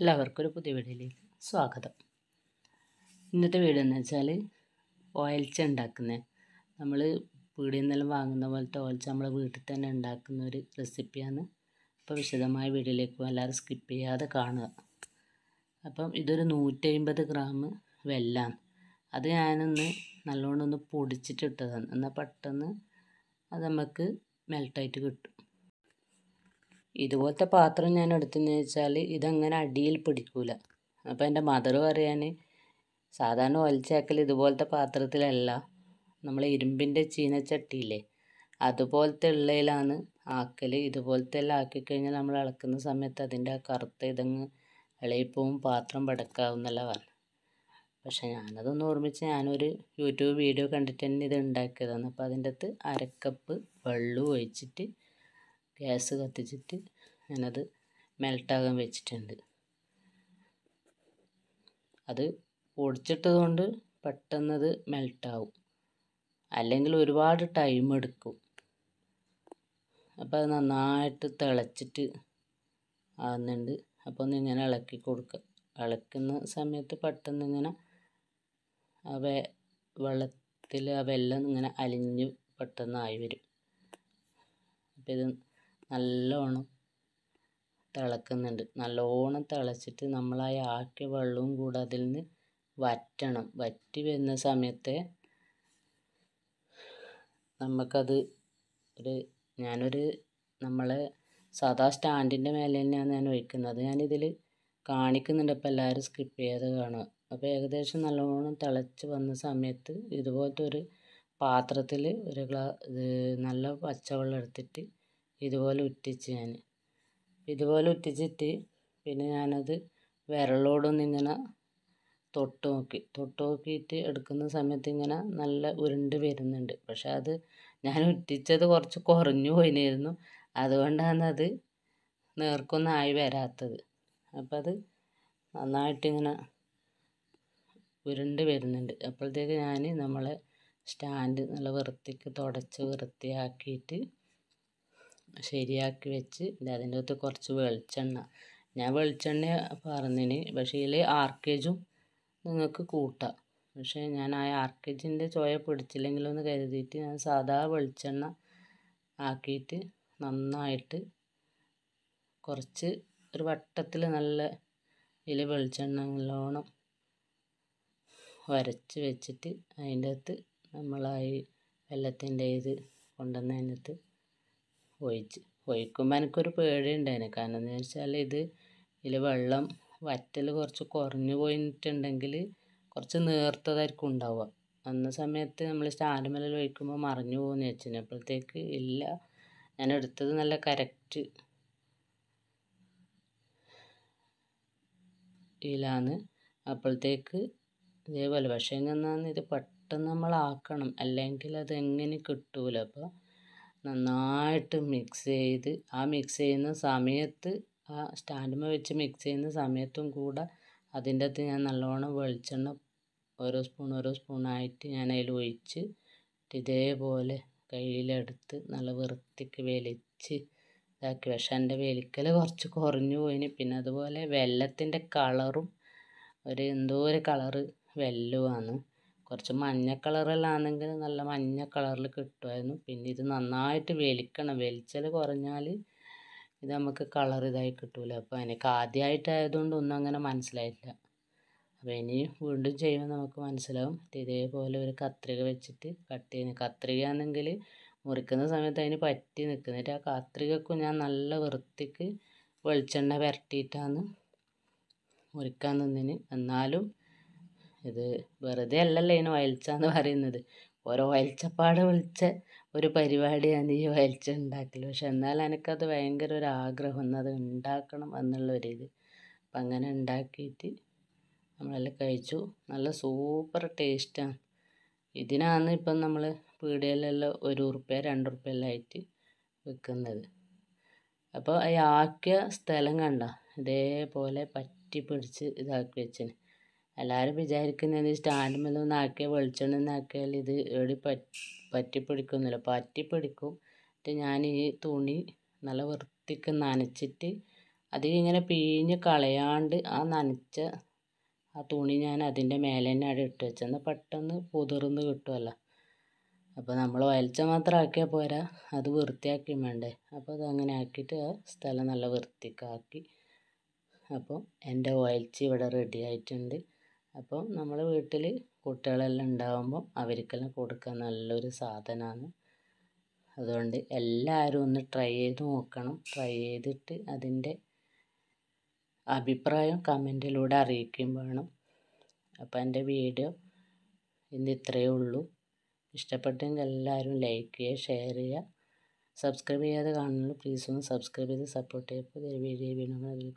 എല്ലാവർക്കും ഒരു പുതിയ വീഡിയോയിലേക്ക് സ്വാഗതം ഇന്നത്തെ വീഡിയോ എന്ന് വെച്ചാൽ ഓയൽച്ച ഉണ്ടാക്കുന്നത് നമ്മൾ പീടിയിൽ നിന്നെല്ലാം വാങ്ങുന്ന പോലത്തെ ഓയൽച്ച നമ്മൾ വീട്ടിൽ തന്നെ ഉണ്ടാക്കുന്ന ഒരു റെസിപ്പിയാണ് അപ്പോൾ വിശദമായ വീഡിയോയിലേക്ക് എല്ലാവരും സ്കിപ്പ് ചെയ്യാതെ കാണുക അപ്പം ഇതൊരു നൂറ്റമ്പത് ഗ്രാം വെല്ലാണ് അത് ഞാനൊന്ന് നല്ലോണം ഒന്ന് പൊടിച്ചിട്ടിട്ടതാണ് എന്നാൽ പെട്ടെന്ന് അത് നമുക്ക് മെൽട്ടായിട്ട് കിട്ടും ഇതുപോലത്തെ പാത്രം ഞാൻ എടുത്തെന്ന് വെച്ചാൽ ഇതങ്ങനെ അടിയിൽ പിടിക്കൂല അപ്പോൾ എൻ്റെ മദർ പറയാൻ സാധാരണ ഒലച്ചാക്കൽ ഇതുപോലത്തെ പാത്രത്തിലല്ല നമ്മൾ ഇരുമ്പിൻ്റെ ചീനച്ചട്ടിയില്ലേ അതുപോലത്തെ ഉള്ളതിലാണ് ആക്കൽ ഇതുപോലത്തെ എല്ലാം ആക്കിക്കഴിഞ്ഞാൽ നമ്മൾ ഇളക്കുന്ന സമയത്ത് അതിൻ്റെ ആ കറുത്ത ഇതങ്ങ് ഇളയിപ്പോവും പാത്രം പടക്കാവുന്നല്ല പറഞ്ഞു പക്ഷെ ഞാനതൊന്ന് ഓർമ്മിച്ച് ഞാനൊരു യൂട്യൂബ് വീഡിയോ കണ്ടിട്ട് തന്നെ ഇത് ഉണ്ടാക്കിയതാണ് അപ്പോൾ അതിൻ്റെ അകത്ത് അരക്കപ്പ് വെള്ളം ഒഴിച്ചിട്ട് ഗ്യാസ് കത്തിച്ചിട്ട് ഞാനത് മെൽട്ടാകാൻ വെച്ചിട്ടുണ്ട് അത് പൊടിച്ചിട്ടത് കൊണ്ട് പെട്ടെന്നത് മെൽട്ടാവും അല്ലെങ്കിൽ ഒരുപാട് ടൈം എടുക്കും അപ്പോൾ അത് നന്നായിട്ട് തിളച്ചിട്ട് ആകുന്നുണ്ട് അപ്പോൾ ഒന്ന് ഇങ്ങനെ ഇളക്കി കൊടുക്കുക ഇളക്കുന്ന സമയത്ത് പെട്ടെന്ന് ഇങ്ങനെ അവ വെള്ളത്തിൽ ആ വെള്ളം ഇങ്ങനെ അലിഞ്ഞ് പെട്ടെന്നായി വരും അപ്പോൾ ഇത് നല്ലോണം തിളക്കുന്നുണ്ട് നല്ലോണം തിളച്ചിട്ട് ആ ആക്കിയ വെള്ളവും കൂടെ അതിൽ നിന്ന് വറ്റണം വറ്റി വരുന്ന സമയത്തെ നമുക്കത് ഒരു ഞാനൊരു നമ്മളെ സാധാ സ്റ്റാൻഡിൻ്റെ മേലെ തന്നെയാണ് ഞാൻ ഒഴിക്കുന്നത് ഞാനിതിൽ കാണിക്കുന്നുണ്ട് അപ്പോൾ എല്ലാവരും സ്കിപ്പ് ചെയ്യാതെ കാണുക അപ്പോൾ ഏകദേശം നല്ലോണം തിളച്ച് വന്ന സമയത്ത് ഇതുപോലത്തെ ഒരു പാത്രത്തിൽ ഒരു ഗ്ലാ നല്ല പച്ചവെള്ളം എടുത്തിട്ട് ഇതുപോലെ ഉറ്റിച്ച് ഞാൻ ഇതുപോലെ ഉറ്റിച്ചിട്ട് പിന്നെ ഞാനത് വിരലോടൊന്നിങ്ങനെ തൊട്ട് നോക്കി തൊട്ട് നോക്കിയിട്ട് എടുക്കുന്ന സമയത്ത് ഇങ്ങനെ നല്ല ഉരുണ്ട് വരുന്നുണ്ട് പക്ഷെ അത് ഞാൻ ഉറ്റിച്ചത് കുറച്ച് കുറഞ്ഞു പോയിരുന്നു അതുകൊണ്ടാണ് അത് നേർക്കൊന്നും ആയി വരാത്തത് അപ്പം അത് നന്നായിട്ടിങ്ങനെ ഉരുണ്ട് വരുന്നുണ്ട് അപ്പോഴത്തേക്ക് ഞാൻ നമ്മളെ സ്റ്റാൻഡ് നല്ല വൃത്തിക്ക് തുടച്ച് വൃത്തിയാക്കിയിട്ട് ശരിയാക്കി വെച്ച് അതിൻ്റെ അകത്ത് കുറച്ച് വെളിച്ചെണ്ണ ഞാൻ വെളിച്ചെണ്ണ പറഞ്ഞിന് പക്ഷേ ഇതിൽ ആർക്കേജും നിങ്ങൾക്ക് കൂട്ടാം പക്ഷേ ഞാൻ ആ ആർക്കേജിൻ്റെ ചോയ പിടിച്ചില്ലെങ്കിലോ എന്ന് കരുതിയിട്ട് ഞാൻ സാധാ വെളിച്ചെണ്ണ ആക്കിയിട്ട് നന്നായിട്ട് കുറച്ച് ഒരു വട്ടത്തിൽ നല്ല ഇതിൽ വെളിച്ചെണ്ണ വരച്ച് വെച്ചിട്ട് അതിൻ്റെ അകത്ത് നമ്മളായി വെള്ളത്തിൻ്റെ ഇത് കൊണ്ടുവന്നതിനകത്ത് ഒഴിച്ച് ഒഴിക്കുമ്പോൾ എനിക്കൊരു പേടിയുണ്ടായിന് കാരണം എന്താണെന്ന് വെച്ചാൽ ഇത് ഇതിൽ വെള്ളം വറ്റൽ കുറച്ച് കുറഞ്ഞു പോയിട്ടുണ്ടെങ്കിൽ കുറച്ച് നേർത്തതായിരിക്കും ഉണ്ടാവുക അന്ന സമയത്ത് നമ്മൾ സ്റ്റാൻഡ് മേലെ ഒഴിക്കുമ്പോൾ മറിഞ്ഞു പോകുന്ന വെച്ചിന് അപ്പോഴത്തേക്ക് ഇല്ല ഞാൻ എടുത്തത് നല്ല കറക്റ്റ് ഇതിലാണ് അപ്പോഴത്തേക്ക് ഇതേപോലെ പക്ഷേ എങ്ങനെയാണെന്ന് ഇത് പെട്ടെന്ന് നമ്മൾ ആക്കണം അല്ലെങ്കിൽ അത് എങ്ങനെ കിട്ടൂല അപ്പോൾ നന്നായിട്ട് മിക്സ് ചെയ്ത് ആ മിക്സ് ചെയ്യുന്ന സമയത്ത് ആ സ്റ്റാൻഡുമ്മ വെച്ച് മിക്സ് ചെയ്യുന്ന സമയത്തും കൂടെ അതിൻ്റെ അകത്ത് ഞാൻ നല്ലോണം വെളിച്ചെണ്ണ ഓരോ സ്പൂൺ ഓരോ സ്പൂണായിട്ട് ഞാൻ അതിൽ ഒഴിച്ച് ഇതേപോലെ കയ്യിലെടുത്ത് നല്ല വൃത്തിക്ക് വലിച്ച് ഇതാക്കി പക്ഷെ എൻ്റെ വലിക്കൽ കുറച്ച് കുറഞ്ഞു പോയിന് പിന്നെ അതുപോലെ വെല്ലത്തിൻ്റെ കളറും ഒരു എന്തോ ഒരു കളറ് വെല്ലുവാണ് കുറച്ച് മഞ്ഞ കളറിലാണെങ്കിൽ നല്ല മഞ്ഞ കളറിൽ കിട്ടുമായിരുന്നു പിന്നെ ഇത് നന്നായിട്ട് വലിക്കണം വലിച്ചൽ കുറഞ്ഞാൽ ഇത് നമുക്ക് കളർ ഇതായി കിട്ടൂല അപ്പോൾ എനിക്ക് ആദ്യമായിട്ടായതുകൊണ്ട് ഒന്നും അങ്ങനെ മനസ്സിലായില്ല അപ്പോൾ ഇനി വീണ്ടും ചെയ്യുമ്പോൾ നമുക്ക് മനസ്സിലാവും ഇതേപോലെ ഒരു കത്രിക വെച്ചിട്ട് കട്ട് ചെയ്യുന്ന കത്രിക ആണെങ്കിൽ മുറിക്കുന്ന സമയത്ത് അതിന് പറ്റി നിൽക്കുന്നിട്ട് ആ കത്രികക്കും ഞാൻ നല്ല വൃത്തിക്ക് വെളിച്ചെണ്ണ പുരട്ടിയിട്ടാണ് മുറിക്കാൻ നിന്നിന് എന്നാലും ഇത് വെറുതെ അല്ലല്ലോ ഇതിന് വയൽച്ച എന്ന് പറയുന്നത് ഓരോ വയൽച്ചപ്പാട് വിളിച്ച ഒരു പരിപാടിയാണ് ഈ വയൽച്ച ഉണ്ടാക്കൽ പക്ഷെ എന്നാൽ എനിക്കത് ഭയങ്കര ഒരു ആഗ്രഹം അത് ഉണ്ടാക്കണം എന്നുള്ളൊരിത് ഇത് അപ്പം അങ്ങനെ ഉണ്ടാക്കിയിട്ട് നമ്മളെല്ലാം കഴിച്ചു നല്ല സൂപ്പർ ടേസ്റ്റാണ് ഇതിനാണ് ഇപ്പം നമ്മൾ പീടികയിലെല്ലാം ഒരു ഉറുപ്പ്യ രണ്ട് ഉറുപ്പ്യെല്ലാം ആയിട്ട് വിൽക്കുന്നത് അപ്പോൾ ഈ ആക്കിയ സ്ഥലം കണ്ട ഇതേപോലെ പറ്റി പിടിച്ച് ഇതാക്കി വെച്ചിന് എല്ലാവരും വിചാരിക്കുന്നത് സ്റ്റാൻഡ് മേലൊന്നാക്കിയാൽ വെളിച്ചെണ്ണ ഒന്നാക്കിയാൽ ഇത് എടി പറ്റിപ്പിടിക്കുന്നില്ല പറ്റിപ്പിടിക്കും എന്നിട്ട് ഞാൻ ഈ തുണി നല്ല വൃത്തിക്ക് നനച്ചിട്ട് ഇങ്ങനെ പിഴിഞ്ഞ് കളയാണ്ട് ആ നനച്ച ആ തുണി ഞാൻ അതിൻ്റെ മേലെ തന്നെ അവിടെ ഇട്ട് വെച്ചെന്നാൽ പെട്ടെന്ന് പുതിർന്ന് കിട്ടുമല്ല അപ്പോൾ നമ്മൾ വലിച്ച മാത്രം ആക്കിയാൽ പോരാ അത് വൃത്തിയാക്കി വേണ്ടേ അപ്പോൾ അതങ്ങനെ ആക്കിയിട്ട് ആ സ്ഥലം നല്ല വൃത്തിക്കാക്കി അപ്പോൾ എൻ്റെ ഒയൽച്ചി ഇവിടെ റെഡി ആയിട്ടുണ്ട് അപ്പോൾ നമ്മൾ വീട്ടിൽ കുട്ടികളെല്ലാം ഉണ്ടാകുമ്പോൾ അവർക്കെല്ലാം കൊടുക്കാൻ നല്ലൊരു സാധനമാണ് അതുകൊണ്ട് എല്ലാവരും ഒന്ന് ട്രൈ ചെയ്ത് നോക്കണം ട്രൈ ചെയ്തിട്ട് അതിൻ്റെ അഭിപ്രായം കമൻറ്റിലൂടെ അറിയിക്കുകയും വേണം അപ്പോൾ എൻ്റെ വീഡിയോ ഇന്ന് ഇത്രയേ ഉള്ളൂ ഇഷ്ടപ്പെട്ടെങ്കിൽ എല്ലാവരും ലൈക്ക് ചെയ്യുക ഷെയർ ചെയ്യുക സബ്സ്ക്രൈബ് ചെയ്യാതെ കാണുന്നത് പ്ലീസ് ഒന്ന് സബ്സ്ക്രൈബ് ചെയ്ത് സപ്പോർട്ട് ചെയ്യുക വീഡിയോ വീണ്ടും